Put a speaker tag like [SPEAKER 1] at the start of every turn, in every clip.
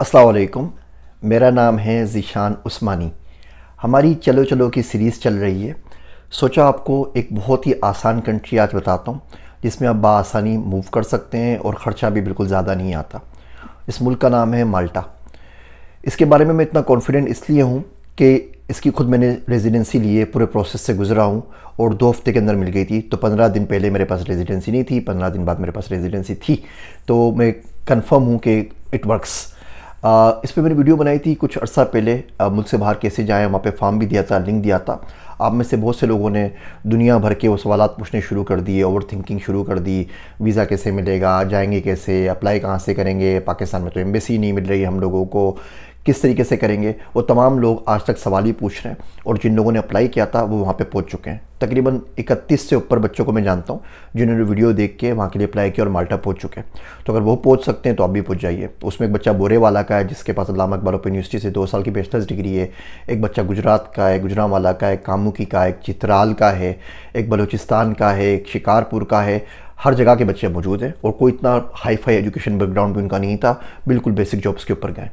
[SPEAKER 1] असलकुम मेरा नाम है ज़ीशान उस्मानी हमारी चलो चलो की सीरीज़ चल रही है सोचा आपको एक बहुत ही आसान कंट्री आज बताता हूँ जिसमें आप बसानी मूव कर सकते हैं और ख़र्चा भी बिल्कुल ज़्यादा नहीं आता इस मुल्क का नाम है माल्टा इसके बारे में मैं इतना कॉन्फिडेंट इसलिए हूँ कि इसकी खुद मैंने रेजिडेंसी लिए पूरे प्रोसेस से गुजरा हूँ और दो हफ्ते के अंदर मिल गई थी तो पंद्रह दिन पहले मेरे पास रेजिडेंसी नहीं थी पंद्रह दिन बाद मेरे पास रेजिडेंसी थी तो मैं कन्फर्म हूँ कि इट वर्क्स आ, इस पर मैंने वीडियो बनाई थी कुछ अर्सा पहले मुल्क से बाहर कैसे जाएँ वहाँ पर फॉर्म भी दिया था लिंक दिया था आप में से बहुत से लोगों ने दुनिया भर के वो सवाल पूछने शुरू कर दिए ओवर थिंकिंग शुरू कर दी वीज़ा कैसे मिलेगा जाएंगे कैसे अप्लाई कहाँ से करेंगे पाकिस्तान में तो एम्बेसी नहीं मिल रही हम लोगों को किस तरीके से करेंगे वो तमाम लोग आज तक सवाल ही पूछ रहे हैं और जिन लोगों ने अप्लाई किया था वो वहाँ पे पहुँच चुके हैं तकरीबन 31 से ऊपर बच्चों को मैं जानता हूँ जिन्होंने वीडियो देख के वहाँ के लिए अप्लाई किया और माल्टा पहुँच चुके हैं तो अगर वो पहुँच सकते हैं तो आप भी पहुँच जाइए उसमें एक बच्चा बोरे वाला का है जिसके पास अलाम अकबर ओपन यूनिवर्सिटी से दो साल की बेचलर्स डिग्री है एक बच्चा गुजरात का है गुजरा वाला का है कामुकी का है एक चित्राल का है एक बलूचिस्तान का है एक शिकारपुर का है हर जगह के बच्चे मौजूद हैं और कोई इतना हाई फाई एजुकेशन बैकग्राउंड भी उनका नहीं था बिल्कुल बेसिक जॉब्स के ऊपर गए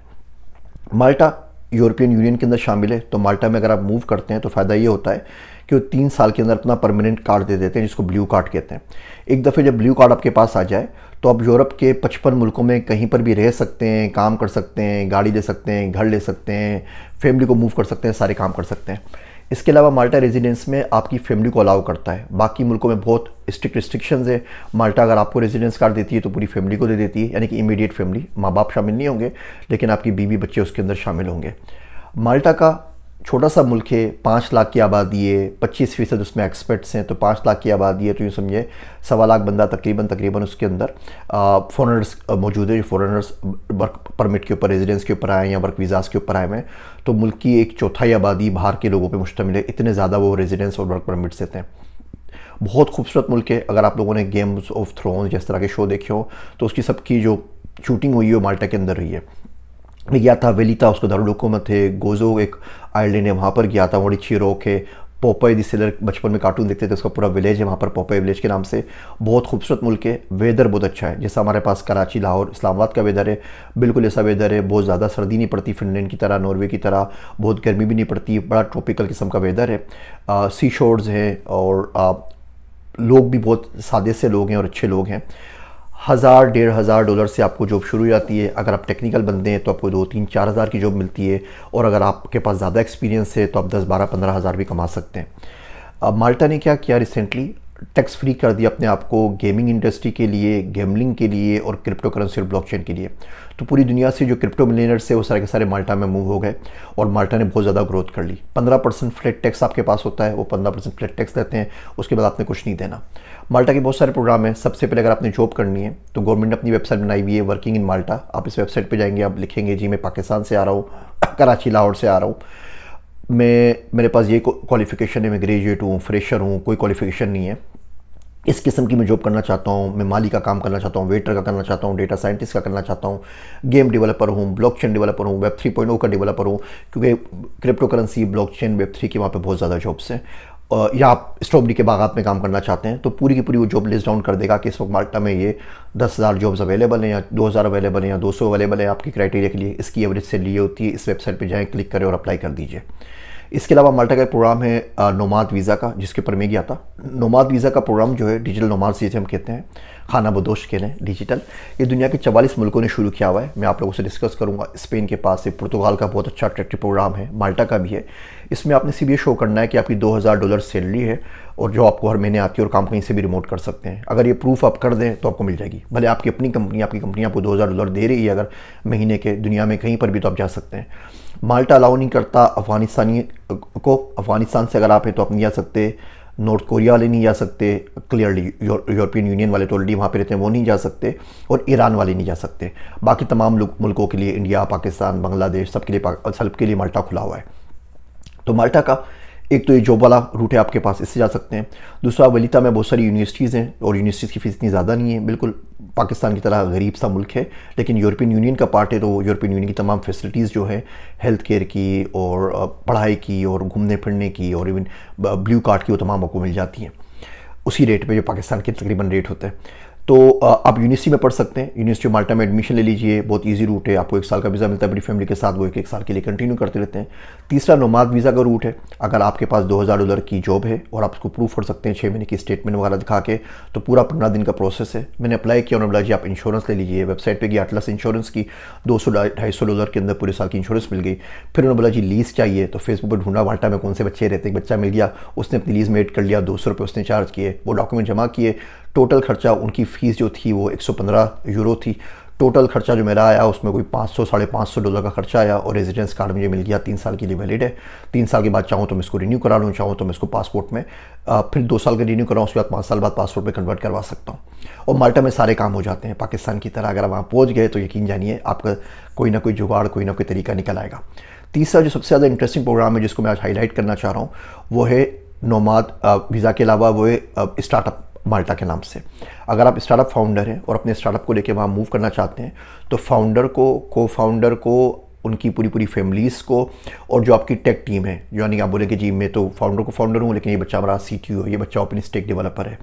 [SPEAKER 1] माल्टा यूरोपियन यूनियन के अंदर शामिल है तो माल्टा में अगर आप मूव करते हैं तो फ़ायदा ये होता है कि वो तीन साल के अंदर अपना परमानेंट कार्ड दे देते हैं जिसको ब्लू कार्ड कहते हैं एक दफ़े जब ब्लू कार्ड आपके पास आ जाए तो आप यूरोप के पचपन मुल्कों में कहीं पर भी रह सकते हैं काम कर सकते हैं गाड़ी ले सकते हैं घर ले सकते हैं फैमिली को मूव कर सकते हैं सारे काम कर सकते हैं इसके अलावा माल्टा रेजिडेंस में आपकी फैमिली को अलाउ करता है बाकी मुल्कों में बहुत स्ट्रिक्ट रिस्ट्रिक्शंस है माल्टा अगर आपको रेजिडेंस कार्ड देती है तो पूरी फैमिली को दे देती है यानी कि इमीडिएट फैमिली माँ बाप शामिल नहीं होंगे लेकिन आपकी बीवी बच्चे उसके अंदर शामिल होंगे माल्टा का छोटा सा मुल्क है पाँच लाख की आबादी है पच्चीस फ़ीसद उसमें एक्सपर्ट्स हैं तो पाँच लाख की आबादी है तो यूँ समझे सवा लाख बंदा तकरीबन तकरीबन उसके अंदर फॉरनर्स मौजूद है जो फॉरनर्स वर्क परमिट के ऊपर रेजिडेंस के ऊपर आए या वर्क वीज़ाज़ के ऊपर आए हैं तो मुल्क की एक चौथाई आबादी बाहर के लोगों पर मुश्तमिल है इतने ज़्यादा वो रेजिडेंस और वर्क परमिट्स देते हैं बहुत खूबसूरत मुल्क है अगर आप लोगों ने गेम्स ऑफ थ्रोन जिस तरह के शो देखे हो तो उसकी सबकी जो शूटिंग हुई है माल्टा के अंदर हुई है गया था वेलिता उसको दारुलकूमत है गोजो एक आयरलैंड है वहाँ पर गया था अच्छी रोक है पोपे दी बचपन में कार्टून देखते थे उसका पूरा विलेज है वहाँ पर पोपे विलेज के नाम से बहुत खूबसूरत मुल्क है वेदर बहुत अच्छा है जैसा हमारे पास कराची लाहौर इस्लामाबाद का वेदर है बिल्कुल ऐसा वेदर है बहुत ज़्यादा सर्दी नहीं पड़ती फिनलैंड की तरह नॉर्वे की तरह बहुत गर्मी भी नहीं पड़ती बड़ा ट्रॉपिकल किस्म का वेदर है आ, सी शोर्स हैं और आ, लोग भी बहुत सादे से लोग हैं और अच्छे लोग हैं हज़ार डेढ़ हज़ार डॉलर से आपको जॉब शुरू हो जाती है अगर आप टेक्निकल बनते हैं तो आपको दो तीन चार हज़ार की जॉब मिलती है और अगर आपके पास ज़्यादा एक्सपीरियंस है तो आप दस बारह पंद्रह हज़ार भी कमा सकते हैं अब माल्टा ने क्या किया रिसेंटली टैक्स फ्री कर दिया अपने आप को गेमिंग इंडस्ट्री के लिए गेमलिंग के लिए और क्रिप्टो करेंसी और ब्लॉकचेन के लिए तो पूरी दुनिया से जो क्रिप्टो मिलियनर्स है वो सारे के सारे माल्टा में मूव हो गए और माल्टा ने बहुत ज़्यादा ग्रोथ कर ली पंद्रह परसेंट फ्लैट टैक्स आपके पास होता है वो पंद्रह परसेंट फ्लैट टैक्स देते हैं उसके बाद आपने कुछ नहीं देना माल्टा के बहुत सारे प्रोग्राम हैं सबसे पहले अगर आपने जॉब करनी है तो गवर्नमेंट ने अपनी वेबसाइट बनाई हुई है वर्किंग इन माल्टा आप इस वेबसाइट पर जाएंगे आप लिखेंगे जी मैं पाकिस्तान से आ रहा हूँ कराची लाहौर से आ रहा हूँ मैं मेरे पास ये क्वालिफ़िकेशन है मैं ग्रेजुएट हूँ फ्रेशर हूँ कोई क्वालिफ़िकेशन नहीं है इस किस्म की मैं जॉब करना चाहता हूँ मैं माली का काम करना चाहता हूँ वेटर का करना चाहता हूँ डेटा साइंटिस्ट का करना चाहता हूँ गेम डेवलपर हूँ ब्लॉकचेन डेवलपर हूँ वेब थ्री पॉइंट का डेवलपर हूँ क्योंकि crypto currency blockchain web three की वहाँ पे बहुत ज़्यादा जॉब्स हैं या आप स्ट्रॉबेरी के बागात में काम करना चाहते हैं तो पूरी की पूरी वो जॉब लिस्ट डाउन कर देगा कि इस वक्त माल्टा में ये दस हज़ार जॉब्स अवेलेबल हैं या दो हज़ार अवेलेबल हैं या दो सौ अवेलेबल हैं आपकी क्राइटेरिया के लिए इसकी एवरेज से लिए होती है इस वेबसाइट पर जाएँ क्लिक करें और अप्लाई कर दीजिए इसके अलावा माल्टा का प्रोग्राम है नोमाद वीज़ा का जिसके ऊपर मैं गया था नोमाद वीज़ा का प्रोग्राम जो है डिजिटल नोमाद जिसे हम कहते हैं खाना बदोश के हैं डिजिटल ये दुनिया के चवालीस मुल्कों ने शुरू किया हुआ है मैं आप लोगों से डिस्कस करूँगा स्पेन के पास से पुर्तगाल का बहुत अच्छा अट्रैक्टिव प्रोग्राम है माल्टा का भी है इसमें आपने सिर्फ ये शो करना है कि आपकी दो हज़ार डॉलर सैलरी है और जो आपको हर महीने आती है और काम कहीं से भी रिमोट कर सकते हैं अगर ये प्रूफ आप कर दें तो आपको मिल जाएगी भले आपकी अपनी कंपनी आपकी कंपनी आपको दो हज़ार डॉलर दे रही है अगर महीने के दुनिया में कहीं पर भी तो आप जा सकते हैं माल्टा अलाउ नहीं करता अफ़गानिस्तानी को अफ़गानिस्तान से अगर आप हैं तो आप नहीं जा सकते नॉर्थ कोरिया वाले नहीं जा सकते क्लियरली यूरोपियन यूनियन वाले तो ऑलरेडी वहाँ पे रहते हैं वो नहीं जा सकते और ईरान वाले नहीं जा सकते बाकी तमाम मुल्कों के लिए इंडिया पाकिस्तान बांग्लादेश सबके लिए सबके लिए माल्टा खुला हुआ है तो माल्टा का एक तो ये जॉब वाला रूट है आपके पास इससे जा सकते हैं दूसरा वलिता में बहुत सारी यूनिवर्सिटीज़ हैं और यूनिवर्सिटीज़ की फ़ीस इतनी ज़्यादा नहीं है बिल्कुल पाकिस्तान की तरह गरीब सा मुल्क है लेकिन यूरोपियन यूनियन का पार्ट है तो यूरोपियन यूनियन की तमाम फैसिलिटीज़ जो है हेल्थ केयर की और पढ़ाई की और घूमने फिरने की और इवन ब्लू कार्ड की वो तमाम आपको मिल जाती हैं उसी रेट पर जो पाकिस्तान के तकरीबन रेट होते हैं तो आप यूनिवर्सिटी में पढ़ सकते हैं यूनिवर्सिटी ऑफ माल्टा में एडमिशन ले लीजिए बहुत ईजी रूट है आपको एक साल का वीज़ा मिलता है बड़ी फैमिली के साथ वो एक एक साल के लिए कंटिन्यू करते रहते हैं तीसरा नोमाद वीज़ा का रूट है अगर आपके पास 2000 डॉलर की जॉब है और आप उसको प्रूफ कर सकते हैं छः महीने की स्टेटमेंट वगैरह दिखा के तो पूरा पंद्रह दिन का प्रोसेस है मैंने अप्लाई किया उन्होंने बोला जी आप इंश्योरेंस ले लीजिए वेबसाइट पर गई अटलस इंश्योरेंस की दो सौ ढाई सौ डॉलर के अंदर पूरे साल की इंश्योरेंस मिल गई फिर उन्होंने बोला जी लीज़ चाहिए तो फेसबुक पर ढूंढा वाल्टा में कौन से बच्चे रहते हैं बच्चा मिल गया उसने अपनी लीज़ मेड कर लिया दो सौ उसने चार्ज किए वो डॉक्यूमेंट जमा किए टोटल ख़र्चा उनकी फ़ीस जो थी वो 115 यूरो थी टोटल खर्चा जो मेरा आया उसमें कोई 500 साढ़े पाँच सौ डॉलर का खर्चा आया और रेजिडेंस कार्ड मुझे मिल गया तीन साल के लिए वैलिड है तीन साल के बाद चाहूँ तो मैं इसको रिन्यू करा लूँ चाहूँ तो मैं इसको पासपोर्ट में फिर दो साल का रिन्यू कराऊँ उसके बाद पाँच साल बाद पासपोर्ट में कन्वर्ट करवा सकता हूँ और माल्टा में सारे काम हो जाते हैं पाकिस्तान की तरह अगर वहाँ पहुँच गए तो यकीन जानिए आपका कोई ना कोई जुगाड़ कोई ना कोई तरीका निकल आएगा तीसरा जो सबसे ज़्यादा इंटरेस्टिंग प्रोग्राम है जिसको मैं आज हाईलाइट करना चाह रहा हूँ वो है नोमाद वीज़ा के अलावा वो है स्टार्टअप माल्टा के नाम से अगर आप स्टार्टअप फाउंडर हैं और अपने स्टार्टअप को लेकर वहाँ मूव करना चाहते हैं तो फाउंडर को को फाउंडर को उनकी पूरी पूरी फैमिलीज़ को और जो आपकी टेक टीम है जो यानी आप बोले कि जी मैं तो फाउंडर को फाउंडर हूँ लेकिन ये बच्चा हमारा सी टी है ये बच्चा ओपन स्टेक डेवलपर है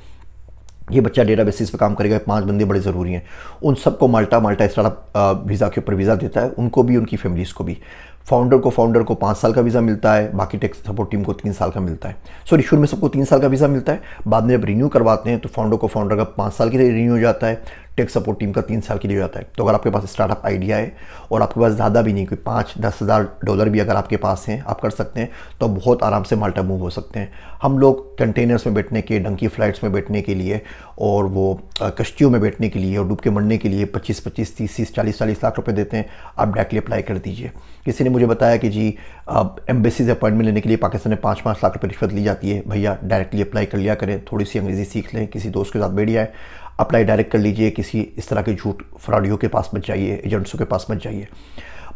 [SPEAKER 1] ये बच्चा डेटा बेसिस पर काम करेगा पांच बंदे बड़े ज़रूरी हैं उन सबको माल्टा माल्टा स्टार्टअप वीज़ा के ऊपर वीज़ा देता है उनको भी उनकी फैमिलीज़ को भी फाउंडर को फाउंडर को पाँच साल का वीज़ा मिलता है बाकी टैक्स सपोर्ट टीम को तीन साल का मिलता है सॉरी शुरू में सबको तीन साल का वीज़ा मिलता है बाद में जब रिन्यू करवाते हैं तो फाउंडर को फाउंडर का पाँच साल के लिए रिन्यू हो जाता है टैक्स सपोर्ट टीम का तीन साल के लिए हो जाता है तो अगर आपके पास स्टार्टअप आइडिया है और आपके पास ज़्यादा भी नहीं कोई पाँच दस हज़ार डॉलर भी अगर आपके पास हैं आप कर सकते हैं तो बहुत आराम से माल्टा मूव हो सकते हैं हम लोग कंटेनर्स में बैठने के डंकी फ्लाइट्स में बैठने के लिए और वो कश्तियों में बैठने के लिए और डूब के मरने के लिए पच्चीस पच्चीस तीस तीस चालीस चालीस लाख रुपये देते हैं आप डायरेक्टली अप्लाई कर दीजिए किसी ने मुझे बताया कि जी अब एम्बेसी से अपॉइंटमेंट लेने के लिए पाकिस्तान में पाँच पाँच लाख रुपये रिश्वत ली जाती है भैया डायरेक्टली अप्लाई कर लिया करें थोड़ी सी अंग्रेज़ी सीख लें किसी दोस्त के साथ बैठ जाए अप्लाई डायरेक्ट कर लीजिए किसी इस तरह के झूठ फ्रॉडियो के पास मत जाइए एजेंट्सों के पास मत जाइए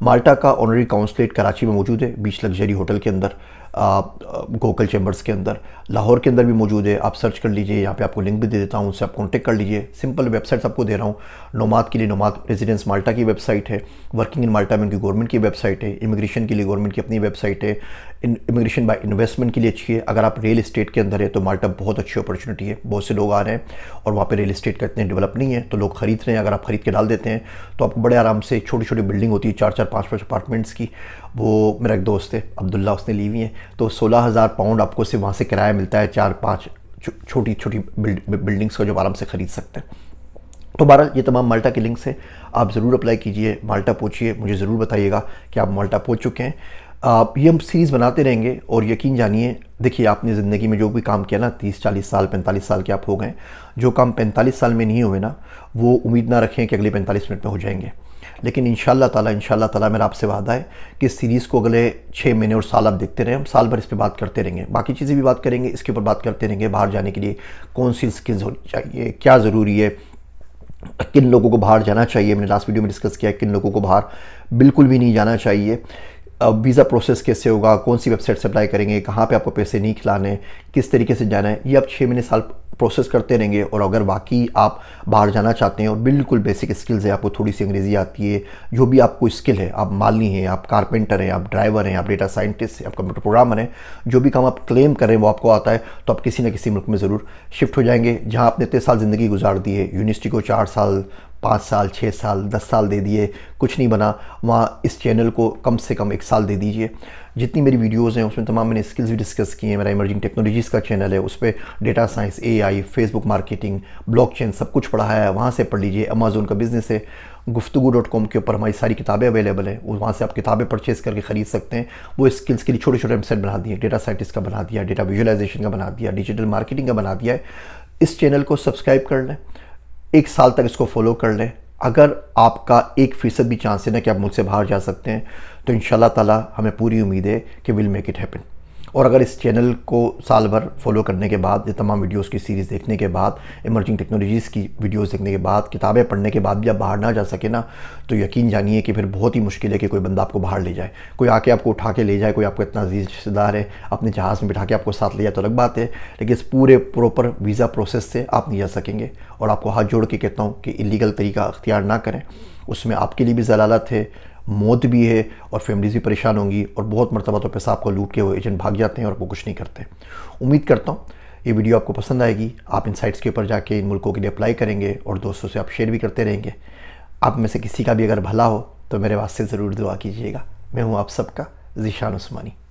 [SPEAKER 1] माल्टा का ऑनरी काउंसलेट कराची में मौजूद है बीच लग्जरी होटल के अंदर गोकल चैम्बर्स के अंदर लाहौर के अंदर भी मौजूद है आप सर्च कर लीजिए यहाँ पे आपको लिंक भी दे देता हूँ उससे आप कॉन्टेक्ट कर लीजिए सिंपल वेबसाइट्स आपको दे रहा हूँ नोमाद के लिए नोमाद रेजिडेंस माल्टा की वेबसाइट है वर्किंग इन माल्टा में उनकी गवर्नमेंट की वेबसाइट है इमिग्रेशन के लिए गवर्नमेंट की अपनी वेबसाइट है इमिग्रेशन बाय इन्वेस्टमेंट के लिए अच्छी है अगर आप रियल इस्टेट के अंदर है तो माल्टा बहुत अच्छी अपॉर्चुनिटी है बहुत से लोग आ रहे हैं और वहाँ पर रियल इस्टेट का इतने डेवलप नहीं है तो लोग खरीद रहे हैं अगर आप खरीद के डाल देते हैं तो आपको बड़े आराम से छोटी छोटी बिल्डिंग होती है चार चार पाँच पाँच अपार्टमेंट्स की वो मेरा एक दोस्त है अब्दुल्ला उसने ली हुई है तो सोलह हज़ार पाउंड आपको सिर्फ वहाँ से किराया मिलता है चार पाँच छोटी छोटी बिल्डिंग्स को जो आराम से ख़रीद सकते हैं तो बहरहाल ये तमाम माल्टा के लिंक्स हैं आप ज़रूर अप्लाई कीजिए माल्टा पहुँचिए मुझे ज़रूर बताइएगा कि आप माल्टा पहुँच चुके हैं आप ये हम सीरीज़ बनाते रहेंगे और यकीन जानिए देखिए आपने ज़िंदगी में जो भी काम किया ना तीस चालीस साल पैंतालीस साल के आप हो गए जो काम पैंतालीस साल में नहीं हुए ना वो उम्मीद ना रखें कि अगले पैंतालीस मिनट में हो जाएंगे लेकिन इन ताला इन ताला मेरा आपसे वादा है कि इस सीरीज़ को अगले छः महीने और साल आप देखते रहें हम साल भर इस पर बात करते रहेंगे बाकी चीज़ें भी बात करेंगे इसके ऊपर बात करते रहेंगे बाहर जाने के लिए कौन सी स्किल्स होनी चाहिए क्या ज़रूरी है किन लोगों को बाहर जाना चाहिए मैंने लास्ट वीडियो में डिस्कस किया किन लोगों को बाहर बिल्कुल भी नहीं जाना चाहिए वीज़ा प्रोसेस कैसे होगा कौन सी वेबसाइट से अप्लाई करेंगे कहाँ पे आपको पैसे नहीं खिलाने किस तरीके से जाना है ये आप छः महीने साल प्रोसेस करते रहेंगे और अगर वाकई आप बाहर जाना चाहते हैं और बिल्कुल बेसिक स्किल्स है आपको थोड़ी सी अंग्रेज़ी आती है जो भी आपको स्किल है आप मालनी हैं आप कारपेंटर हैं आप ड्राइवर हैं आप डेटा साइंटिस्ट हैं आप कंप्यूटर प्रोग्रामर हैं जो भी काम आप क्लेम कर रहे हैं वो आपको आता है तो आप किसी ना किसी मुल्क में ज़रूर शिफ्ट हो जाएंगे जहाँ आपने इतने साल ज़िंदगी गुजार दी है यूनिवर्सिटी को चार साल पाँच साल छः साल दस साल दे दिए कुछ नहीं बना वहाँ इस चैनल को कम से कम एक साल दे दीजिए जितनी मेरी वीडियोस हैं उसमें तमाम मैंने स्किल्स भी डिस्कस किए हैं मेरा इमर्जिंग टेक्नोलॉजीज़ का चैनल है उस पर data science AI Facebook marketing blockchain सब कुछ पढ़ाया है वहाँ से पढ़ लीजिए अमेजोन का बिज़नेस है गुफ्तु डॉट कॉम के ऊपर हमारी सारी किताबें अवेलेबल हैं वहाँ से आप किताबें परचेज़ करके ख़रीद सकते हैं वो स्किल्स के लिए छोटे छोटे वेबसाइट बना दिए डेटा साइंटिस्ट का बना दिया डेटा विजुलाइजेशन का बना दिया डिजिटल मार्केटिंग का बना दिया है इस चैनल को सब्सक्राइब कर लें एक साल तक इसको फॉलो कर लें अगर आपका एक फ़ीसद भी चांस है ना कि आप मुल्क से बाहर जा सकते हैं तो इन ताला हमें पूरी उम्मीद है कि विल मेक इट हैपन और अगर इस चैनल को साल भर फॉलो करने के बाद ये तमाम वीडियोस की सीरीज़ देखने के बाद इमर्जिंग टेक्नोलॉजीज़ की वीडियोस देखने के बाद किताबें पढ़ने के बाद भी आप बाहर ना जा सके ना तो यकीन जानिए कि फिर बहुत ही मुश्किल है कि कोई बंदा आपको बाहर ले जाए कोई आके आपको उठा के ले जाए कोई आपका इतना अजीज़ रिश्तेदार है अपने जहाज़ में बिठा के आपको साथ ले जाए तो अलग बात है लेकिन इस पूरे प्रॉपर वीज़ा प्रोसेस से आप नहीं जा सकेंगे और आपको हाथ जोड़ के कहता हूँ कि इलीगल तरीका अख्तियार ना करें उसमें आपके लिए भी जलालत है मौत भी है और फैमिलीज़ भी परेशान होंगी और बहुत मरतबा तो पैसा आपको लूट के वो एजेंट भाग जाते हैं और वो कुछ नहीं करते उम्मीद करता हूँ ये वीडियो आपको पसंद आएगी आप इन साइट्स के ऊपर जाके इन मुल्कों के लिए अप्लाई करेंगे और दोस्तों से आप शेयर भी करते रहेंगे आप में से किसी का भी अगर भला हो तो मेरे वास्ते ज़रूर दुआ कीजिएगा मैं हूँ आप सबका जीशान उस्मानी